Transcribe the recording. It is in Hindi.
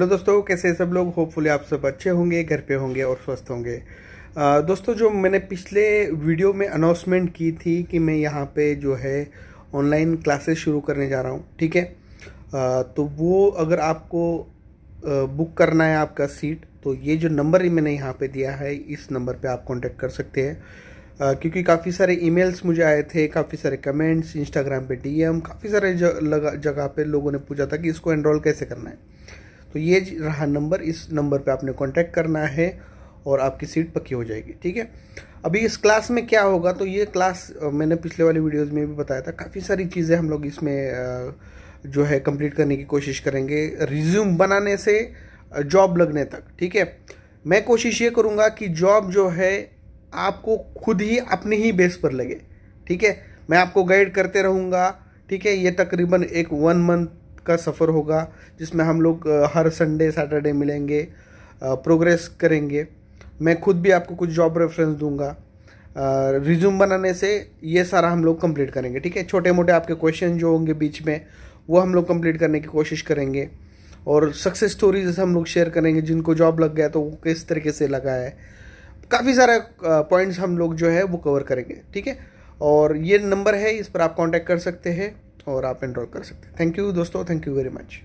हेलो दोस्तों कैसे सब लोग होपफुली आप सब अच्छे होंगे घर पे होंगे और स्वस्थ होंगे दोस्तों जो मैंने पिछले वीडियो में अनाउंसमेंट की थी कि मैं यहाँ पे जो है ऑनलाइन क्लासेस शुरू करने जा रहा हूँ ठीक है तो वो अगर आपको आ, बुक करना है आपका सीट तो ये जो नंबर ही मैंने यहाँ पे दिया है इस नंबर पे आप कॉन्टेक्ट कर सकते हैं Uh, क्योंकि काफ़ी सारे ईमेल्स मुझे आए थे काफ़ी सारे कमेंट्स इंस्टाग्राम पे डीएम काफ़ी सारे जगह पे लोगों ने पूछा था कि इसको एनरोल कैसे करना है तो ये रहा नंबर इस नंबर पे आपने कांटेक्ट करना है और आपकी सीट पक्की हो जाएगी ठीक है अभी इस क्लास में क्या होगा तो ये क्लास मैंने पिछले वाली वीडियोज़ में भी बताया था काफ़ी सारी चीज़ें हम लोग इसमें जो है कंप्लीट करने की कोशिश करेंगे रिज्यूम बनाने से जॉब लगने तक ठीक है मैं कोशिश ये करूँगा कि जॉब जो है आपको खुद ही अपने ही बेस पर लगे ठीक है मैं आपको गाइड करते रहूँगा ठीक है ये तकरीबन एक वन मंथ का सफ़र होगा जिसमें हम लोग हर संडे सैटरडे मिलेंगे प्रोग्रेस करेंगे मैं खुद भी आपको कुछ जॉब रेफरेंस दूंगा रिज्यूम बनाने से ये सारा हम लोग कंप्लीट करेंगे ठीक है छोटे मोटे आपके क्वेश्चन जो होंगे बीच में वो हम लोग कंप्लीट करने की कोशिश करेंगे और सक्सेस स्टोरीज हम लोग शेयर करेंगे जिनको जॉब लग गया तो वो किस तरीके से लगा है काफ़ी सारा पॉइंट्स हम लोग जो है वो कवर करेंगे ठीक है और ये नंबर है इस पर आप कांटेक्ट कर सकते हैं और आप इनरोल कर सकते हैं थैंक यू दोस्तों थैंक यू वेरी मच